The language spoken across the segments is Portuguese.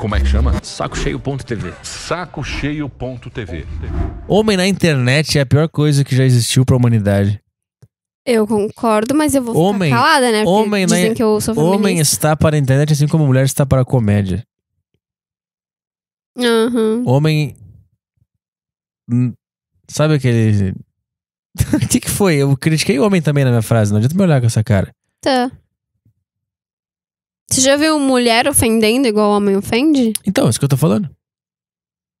Como é que chama? Sacocheio.tv. Sacocheio.tv. Homem na internet é a pior coisa que já existiu para a humanidade. Eu concordo, mas eu vou homem, calada, né? Porque homem dizem na... que eu sou feminista. Homem está para a internet assim como mulher está para a comédia. Uhum. Homem. Sabe aquele. O que, que foi? Eu critiquei o homem também na minha frase, não adianta me olhar com essa cara. Tá. Você já viu mulher ofendendo igual homem ofende? Então, é isso que eu tô falando.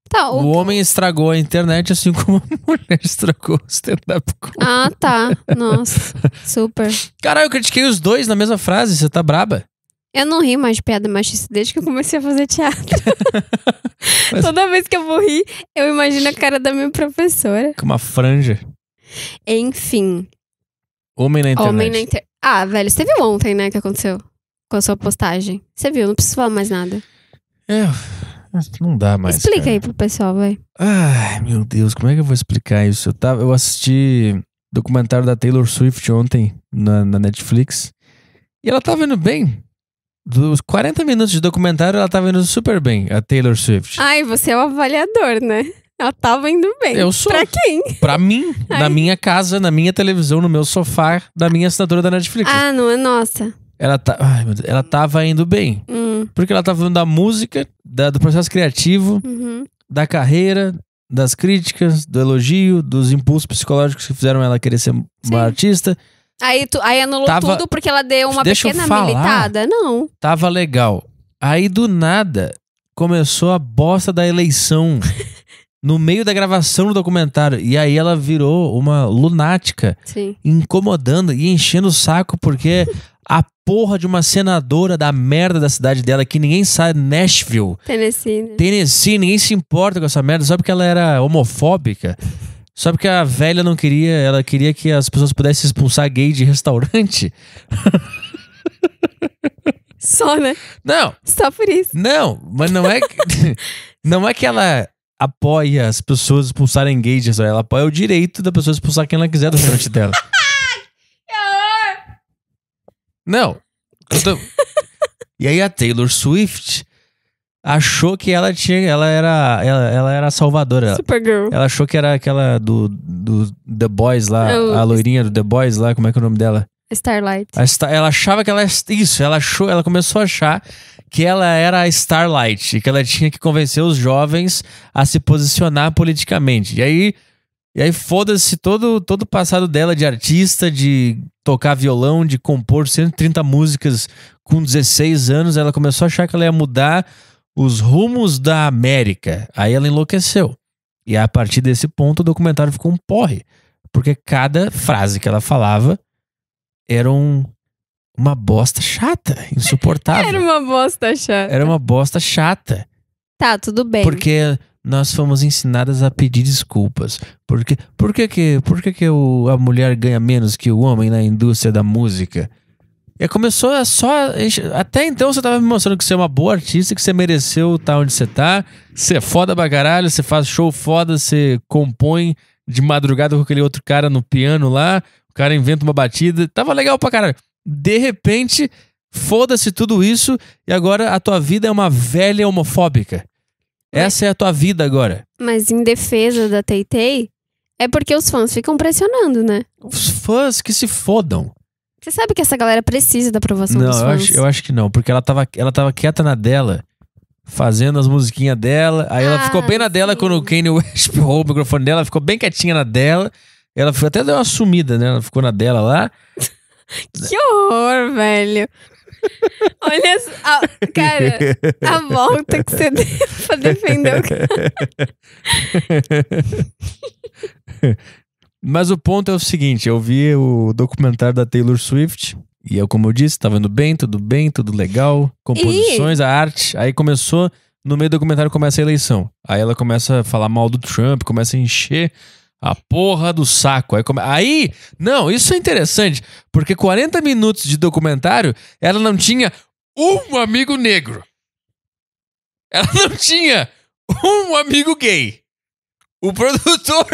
Tá, o... o homem estragou a internet assim como a mulher estragou o stand-up Ah, tá. Nossa, super. Caralho, eu critiquei os dois na mesma frase, você tá braba. Eu não ri mais de piada machista desde que eu comecei a fazer teatro. Mas... Toda vez que eu vou rir, eu imagino a cara da minha professora. Com uma franja. Enfim. Homem na internet. Homem na inter... Ah, velho, você viu ontem, né, que aconteceu? com a sua postagem. Você viu, não preciso falar mais nada. É, não dá mais. Explica cara. aí pro pessoal, vai. Ai, meu Deus, como é que eu vou explicar isso? Eu, tava, eu assisti documentário da Taylor Swift ontem na, na Netflix e ela tava indo bem. Dos 40 minutos de documentário, ela tava indo super bem, a Taylor Swift. Ai, você é o avaliador, né? Ela tava indo bem. Eu sou. Pra quem? Pra mim. Ai. Na minha casa, na minha televisão, no meu sofá, da minha assinatura da Netflix. Ah, não é nossa ela, tá, ai, Deus, ela tava indo bem. Hum. Porque ela tava falando da música, da, do processo criativo, uhum. da carreira, das críticas, do elogio, dos impulsos psicológicos que fizeram ela querer ser Sim. uma artista. Aí, tu, aí anulou tava, tudo porque ela deu uma pequena falar, militada? Não. Tava legal. Aí do nada começou a bosta da eleição. no meio da gravação do documentário. E aí ela virou uma lunática, Sim. incomodando e enchendo o saco, porque porra de uma senadora da merda da cidade dela que ninguém sabe, Nashville. Tennessee. Né? Tennessee, ninguém se importa com essa merda, só porque ela era homofóbica. Só porque a velha não queria, ela queria que as pessoas pudessem expulsar gay de restaurante. Só, né? Não. Só por isso. Não, mas não é que, não é que ela apoia as pessoas expulsarem gay de restaurante, ela apoia o direito da pessoa expulsar quem ela quiser do restaurante dela. Não. Tô... e aí a Taylor Swift achou que ela tinha. Ela era. Ela, ela era salvadora. Supergirl. Ela achou que era aquela do, do The Boys lá, é a loirinha do The Boys lá, como é que é o nome dela? Starlight. Star, ela achava que ela. Isso, ela achou, ela começou a achar que ela era a Starlight, e que ela tinha que convencer os jovens a se posicionar politicamente. E aí e aí foda-se todo todo o passado dela de artista, de tocar violão, de compor 130 músicas com 16 anos. Ela começou a achar que ela ia mudar os rumos da América. Aí ela enlouqueceu. E a partir desse ponto o documentário ficou um porre. Porque cada frase que ela falava era um, uma bosta chata, insuportável. era uma bosta chata. Era uma bosta chata. Tá, tudo bem. Porque nós fomos ensinadas a pedir desculpas. Porque, por que, que, por que, que o, a mulher ganha menos que o homem na indústria da música? E começou a só. Até então você estava me mostrando que você é uma boa artista, que você mereceu estar tá onde você está Você é foda pra caralho, você faz show foda, você compõe de madrugada com aquele outro cara no piano lá, o cara inventa uma batida. Tava legal pra caralho. De repente, foda-se tudo isso e agora a tua vida é uma velha homofóbica. Essa é a tua vida agora. Mas em defesa da Teitei, é porque os fãs ficam pressionando, né? Os fãs que se fodam. Você sabe que essa galera precisa da aprovação não, dos fãs. Não, eu acho, eu acho que não, porque ela tava, ela tava quieta na dela, fazendo as musiquinhas dela. Aí ela ficou ah, bem na dela sim. quando o Kanye West pegou o microfone dela, ela ficou bem quietinha na dela. Ela foi, até deu uma sumida, né? Ela ficou na dela lá. Que horror, velho. Olha, a, cara, a volta que você deu pra defender o cara. Mas o ponto é o seguinte: eu vi o documentário da Taylor Swift. E eu, como eu disse, tava indo bem, tudo bem, tudo legal. Composições, e... a arte. Aí começou, no meio do documentário começa a eleição. Aí ela começa a falar mal do Trump, começa a encher a porra do saco. Aí, come... Aí, não, isso é interessante, porque 40 minutos de documentário, ela não tinha um amigo negro. Ela não tinha um amigo gay. O produtor.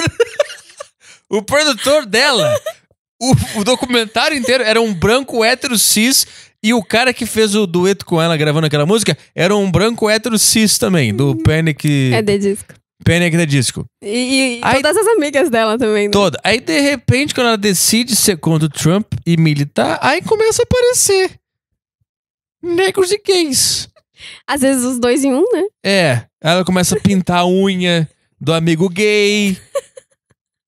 o produtor dela. O, o, documentário inteiro era um branco hétero cis. E o cara que fez o dueto com ela gravando aquela música era um branco hétero cis também, do Panic. É de disco. Panic é the Disco. E, e Aí, todas as amigas dela também. Né? Toda. Aí, de repente, quando ela decide ser contra o Trump e militar, aí começa a aparecer negros e gays. Às vezes os dois em um, né? É. Ela começa a pintar a unha do amigo gay.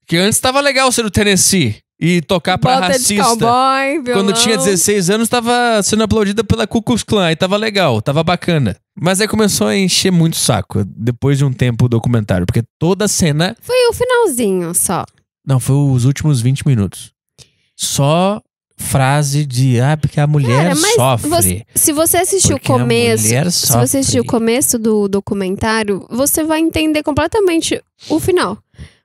que antes tava legal ser do Tennessee e tocar pra Bota racista. Cowboy, Quando tinha 16 anos, tava sendo aplaudida pela Ku Klux Klan. Aí tava legal, tava bacana. Mas aí começou a encher muito o saco depois de um tempo o documentário, porque toda a cena. Foi o finalzinho só. Não, foi os últimos 20 minutos. Só frase de ah, porque a mulher Cara, sofre. Você, se você assistiu o começo, se você assistiu o começo do documentário, você vai entender completamente o final.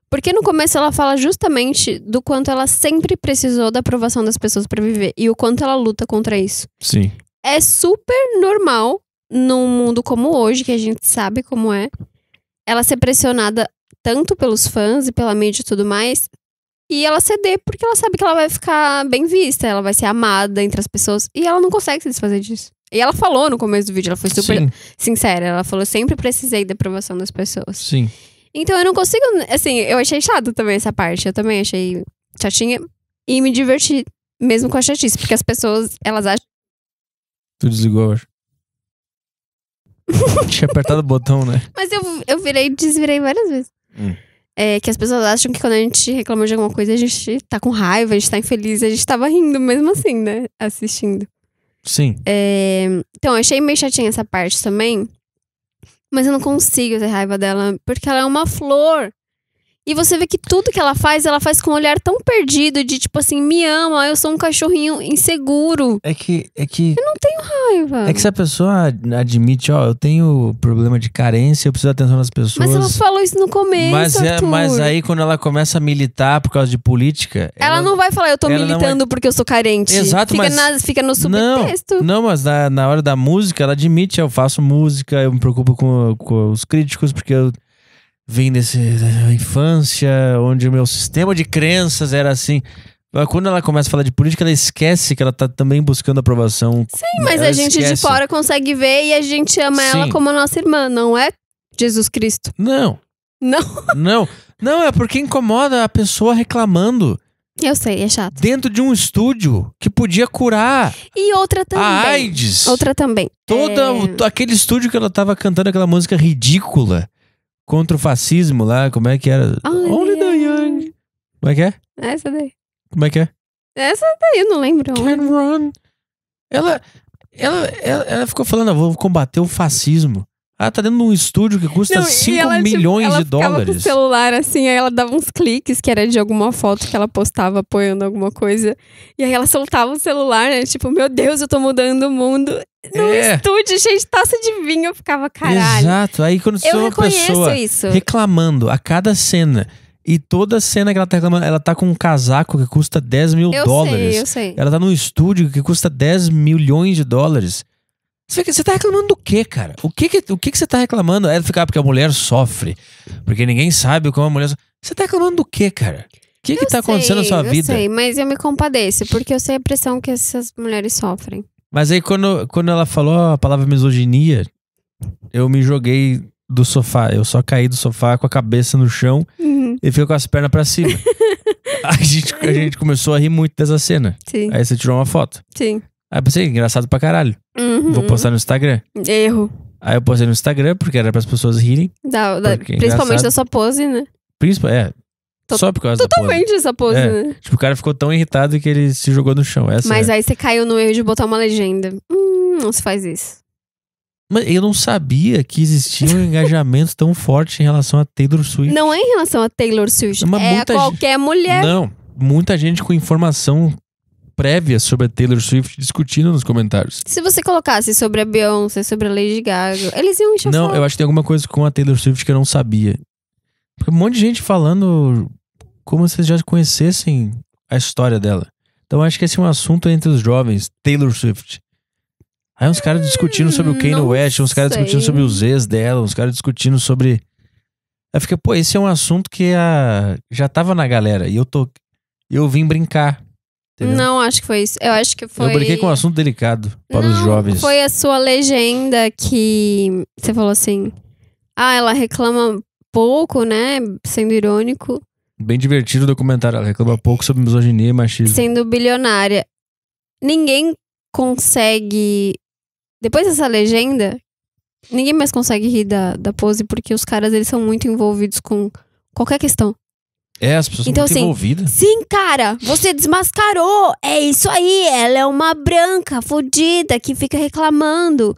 Porque no começo ela fala justamente do quanto ela sempre precisou da aprovação das pessoas para viver e o quanto ela luta contra isso. Sim. É super normal num mundo como hoje, que a gente sabe como é, ela ser pressionada tanto pelos fãs e pela mídia e tudo mais, e ela ceder porque ela sabe que ela vai ficar bem vista, ela vai ser amada entre as pessoas, e ela não consegue se desfazer disso. E ela falou no começo do vídeo, ela foi super Sim. sincera, ela falou: sempre precisei da aprovação das pessoas. Sim. Então eu não consigo, assim, eu achei chato também essa parte, eu também achei chatinha e me diverti mesmo com a chatice, porque as pessoas, elas acham Tu desligou, eu acho. Tinha apertado o botão, né? Mas eu, eu virei desvirei várias vezes. Hum. É, que as pessoas acham que quando a gente reclamou de alguma coisa, a gente tá com raiva, a gente tá infeliz, a gente tava rindo mesmo assim, né? Assistindo. Sim. É, então, achei meio chatinha essa parte também. Mas eu não consigo ter raiva dela, porque ela é uma flor. E você vê que tudo que ela faz, ela faz com um olhar tão perdido de tipo assim, me ama, eu sou um cachorrinho inseguro. É que. É que eu não tenho raiva. É que se a pessoa admite, ó, eu tenho problema de carência, eu preciso da atenção das pessoas. Mas ela falou isso no começo. Mas, é, mas aí quando ela começa a militar por causa de política. Ela, ela não vai falar, eu tô militando é... porque eu sou carente. Exato, fica mas. Na, fica no subtexto. Não, não mas na, na hora da música, ela admite, eu faço música, eu me preocupo com, com os críticos, porque eu vem desse, da infância, onde o meu sistema de crenças era assim. Quando ela começa a falar de política, ela esquece que ela tá também buscando aprovação. Sim, mas ela a gente esquece. de fora consegue ver e a gente ama Sim. ela como nossa irmã, não é Jesus Cristo? Não. Não. Não. Não, é porque incomoda a pessoa reclamando. Eu sei, é chato. Dentro de um estúdio que podia curar. E outra também. A AIDS. Outra também. Todo é... aquele estúdio que ela tava cantando aquela música ridícula contra o fascismo lá, como é que era? Only, Only the young. Como é que é? Essa daí. Como é que é? Essa daí, eu não lembro. Can run. Ela, ela, ela, ela ficou falando, ah, vou combater o fascismo. Ela ah, tá dentro de um estúdio que custa 5 tipo, milhões tipo, de dólares. Ela celular assim, aí ela dava uns cliques que era de alguma foto que ela postava apoiando alguma coisa. E aí ela soltava o celular, né? Tipo, meu Deus, eu tô mudando o mundo no é. estúdio, cheio de taça de vinho, eu ficava caralho. Exato. Aí quando eu uma pessoa isso. reclamando a cada cena. E toda cena que ela tá reclamando, ela tá com um casaco que custa 10 mil eu dólares. Sei, eu sei. Ela tá num estúdio que custa 10 milhões de dólares. Você tá reclamando do quê, cara? O que que, o que, que você tá reclamando? É ficar ah, porque a mulher sofre. Porque ninguém sabe como a mulher sofre. Você tá reclamando do quê, cara? O que, está que tá sei, acontecendo na sua vida? Eu sei, mas eu me compadeço, porque eu sei a pressão que essas mulheres sofrem. Mas aí quando, quando ela falou a palavra misoginia, eu me joguei do sofá. Eu só caí do sofá com a cabeça no chão uhum. e fiquei com as pernas para cima. a, gente, a gente começou a rir muito dessa cena. Sim. Aí você tirou uma foto. Sim. Aí eu pensei, engraçado pra caralho. Uhum. Vou postar no Instagram. Erro. Aí eu postei no Instagram, porque era para as pessoas rirem. Da, da, principalmente engraçado. da sua pose, né? Principal, é, só por causa Totalmente da pose. essa pose, é. né? Tipo, o cara ficou tão irritado que ele se jogou no chão. Essa Mas é. aí você caiu no erro de botar uma legenda. Hum, não se faz isso. Mas eu não sabia que existia um engajamento tão forte em relação a Taylor Swift. Não é em relação a Taylor Swift, Mas é a qualquer gente... mulher. Não, muita gente com informação prévia sobre a Taylor Swift discutindo nos comentários. Se você colocasse sobre a Beyoncé, sobre a Lady Gaga, eles iam enxergar. Não, eu acho que tem alguma coisa com a Taylor Swift que eu não sabia. Um monte de gente falando como se já conhecessem a história dela. Então acho que esse é um assunto entre os jovens, Taylor Swift. Aí uns caras discutindo sobre o Kanye hum, West, uns caras discutindo sobre os ex dela, uns caras discutindo sobre. Aí fica, pô, esse é um assunto que a... Ah, já tava na galera e eu tô. Eu vim brincar. Entendeu? Não, acho que foi isso. Eu acho que foi. Eu brinquei com um assunto delicado para Não, os jovens. Foi a sua legenda que você falou assim. Ah, ela reclama pouco, né? Sendo irônico. Bem divertido o documentário. Ela reclama pouco sobre misoginia e machismo. Sendo bilionária. Ninguém consegue. Depois dessa legenda, ninguém mais consegue rir da, da pose, porque os caras eles são muito envolvidos com qualquer questão. É, as pessoas então, são muito assim, envolvidas. Sim, cara, você desmascarou. É isso aí. Ela é uma branca fodida que fica reclamando.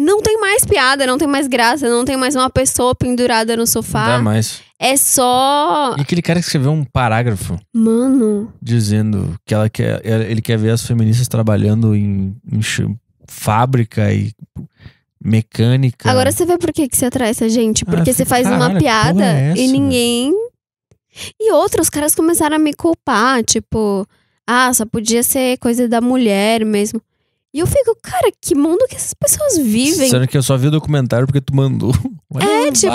Não tem mais piada, não tem mais graça, não tem mais uma pessoa pendurada no sofá. Não dá mais. É só. E aquele cara que escreveu um parágrafo. Mano. Dizendo que ela quer, ele quer ver as feministas trabalhando em, em fábrica e mecânica. Agora você vê por que, que você atrai essa gente. Ah, porque ah, você faz uma piada é essa, e ninguém. Né? E outros caras começaram a me culpar, tipo, ah, só podia ser coisa da mulher mesmo. E eu fico, cara, que mundo que essas pessoas vivem. Sendo que eu só vi o documentário porque tu mandou. Olha é, tipo,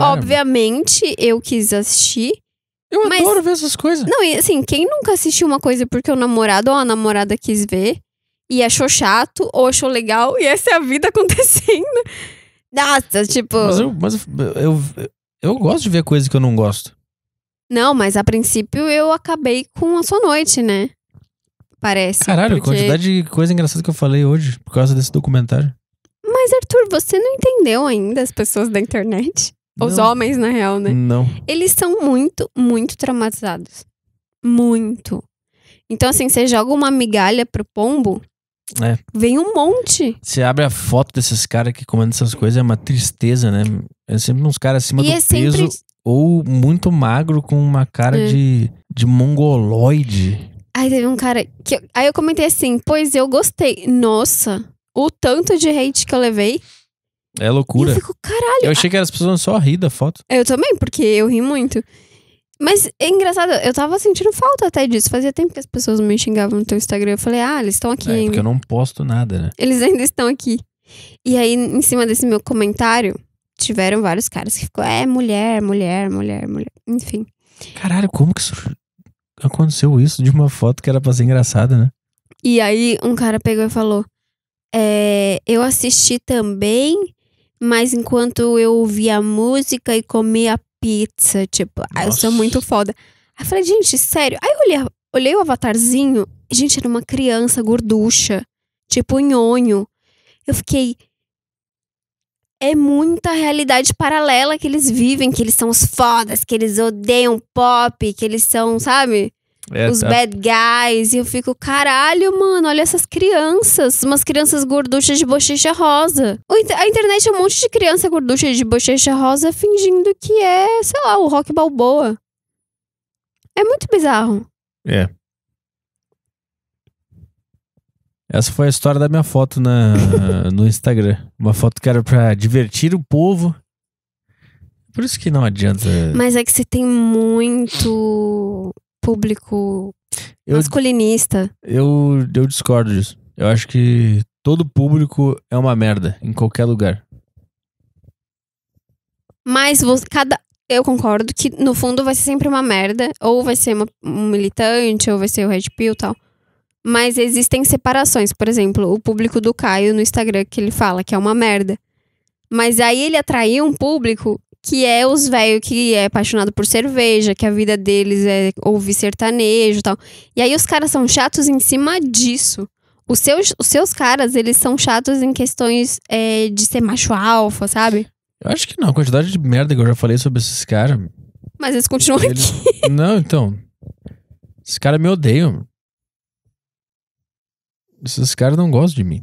obviamente mano. eu quis assistir. Eu mas... adoro ver essas coisas. Não, e assim, quem nunca assistiu uma coisa porque o namorado ou a namorada quis ver e achou chato ou achou legal e essa é a vida acontecendo. Nossa, tipo. Mas eu, mas eu, eu, eu gosto de ver coisas que eu não gosto. Não, mas a princípio eu acabei com a sua noite, né? Caralho, porque... quantidade de coisa engraçada que eu falei hoje por causa desse documentário. Mas, Arthur, você não entendeu ainda as pessoas da internet? Não. Os homens, na real, né? Não. Eles são muito, muito traumatizados. Muito. Então, assim, você joga uma migalha pro pombo, é. Vem um monte. Você abre a foto desses caras que comandam essas coisas, é uma tristeza, né? É sempre uns caras acima e do é peso sempre... ou muito magro com uma cara é. de, de mongoloide. Aí teve um cara que. aí eu comentei assim, pois eu gostei. Nossa, o tanto de hate que eu levei. É loucura. E eu fico, caralho. Eu achei que as pessoas só rir da foto. Eu também, porque eu ri muito. Mas é engraçado, eu tava sentindo falta até disso. Fazia tempo que as pessoas me xingavam no teu Instagram. Eu falei, ah, eles estão aqui é, ainda. Porque eu não posto nada, né? Eles ainda estão aqui. E aí, em cima desse meu comentário, tiveram vários caras que ficou, é mulher, mulher, mulher, mulher. Enfim. Caralho, como que surgiu? aconteceu isso de uma foto que era pra ser engraçada, né? E aí um cara pegou e falou: é, Eu assisti também, mas enquanto eu ouvia a música e comia pizza, tipo, isso ah, eu sou muito foda. Aí eu falei, gente, sério. Aí eu olhei, olhei o avatarzinho, gente, era uma criança gorducha, tipo nhonho. Eu fiquei, é muita realidade paralela que eles vivem, que eles são os fodas, que eles odeiam pop, que eles são, sabe? É, os tá. bad guys. E eu fico, caralho, mano, olha essas crianças. Umas crianças gorduchas de bochecha rosa. A internet é um monte de criança gorducha de bochecha rosa fingindo que é, sei lá, o rock balboa. É muito bizarro. É. Essa foi a história da minha foto na, no Instagram. Uma foto que era pra divertir o povo. Por isso que não adianta. Mas é que você tem muito público eu, masculinista. Eu, eu discordo disso. Eu acho que todo público é uma merda, em qualquer lugar. Mas você, cada. Eu concordo que no fundo vai ser sempre uma merda. Ou vai ser uma, um militante, ou vai ser o Red Pill e tal. Mas existem separações, por exemplo, o público do Caio no Instagram que ele fala que é uma merda. Mas aí ele atraiu um público que é os velhos que é apaixonado por cerveja, que a vida deles é ouvir sertanejo e tal. E aí os caras são chatos em cima disso. Os seus, os seus caras, eles são chatos em questões é, de ser macho alfa, sabe? Eu acho que não. A quantidade de merda que eu já falei sobre esses caras. Mas eles continuam eles... aqui. Não, então. Esses caras me odeiam esses caras não gostam de mim.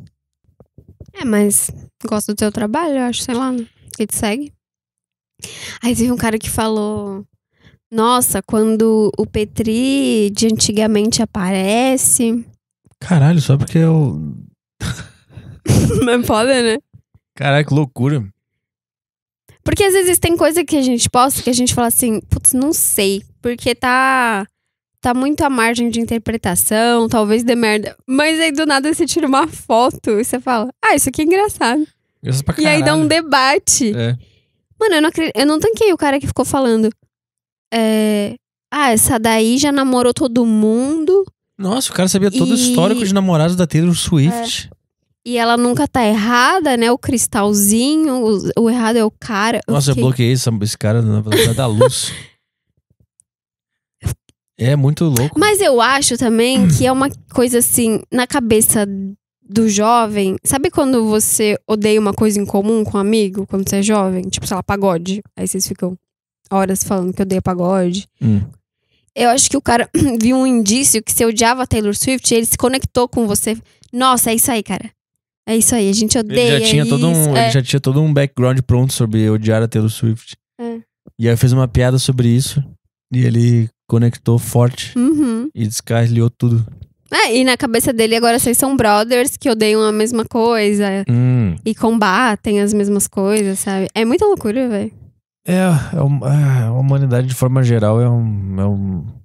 É, mas gosta do teu trabalho, eu acho, sei lá, que te segue. Aí teve um cara que falou: Nossa, quando o Petri de antigamente aparece. Caralho, só porque eu. não é foda, né? Caraca, que loucura. Porque às vezes tem coisa que a gente posta que a gente fala assim, putz, não sei, porque tá tá muito à margem de interpretação, talvez dê merda. Mas aí do nada você tira uma foto e você fala, ah, isso aqui é engraçado. E aí dá um debate. É. Mano, eu não, acredito, eu não tanquei o cara que ficou falando. É, ah, essa daí já namorou todo mundo. Nossa, o cara sabia todo o histórico de namorados da Taylor Swift. É. E ela nunca tá errada, né? O cristalzinho, o, o errado é o cara. Nossa, eu, fiquei... eu bloqueei esse, esse cara na velocidade da luz. É muito louco. Mas eu acho também que é uma coisa assim, na cabeça do jovem. Sabe quando você odeia uma coisa em comum com um amigo, quando você é jovem? Tipo, sei lá, pagode. Aí vocês ficam horas falando que odeia pagode. Hum. Eu acho que o cara viu um indício que você odiava Taylor Swift e ele se conectou com você. Nossa, é isso aí, cara. É isso aí, a gente odeia. Ele já tinha, isso, todo, um, é. ele já tinha todo um background pronto sobre odiar a Taylor Swift. É. E aí fez uma piada sobre isso. E ele conectou forte uhum. e descarrilhou tudo. É, e na cabeça dele agora vocês são brothers que odeiam a mesma coisa hum. e combatem as mesmas coisas, sabe? É muita loucura, velho. É, é, é, a humanidade de forma geral é um, é um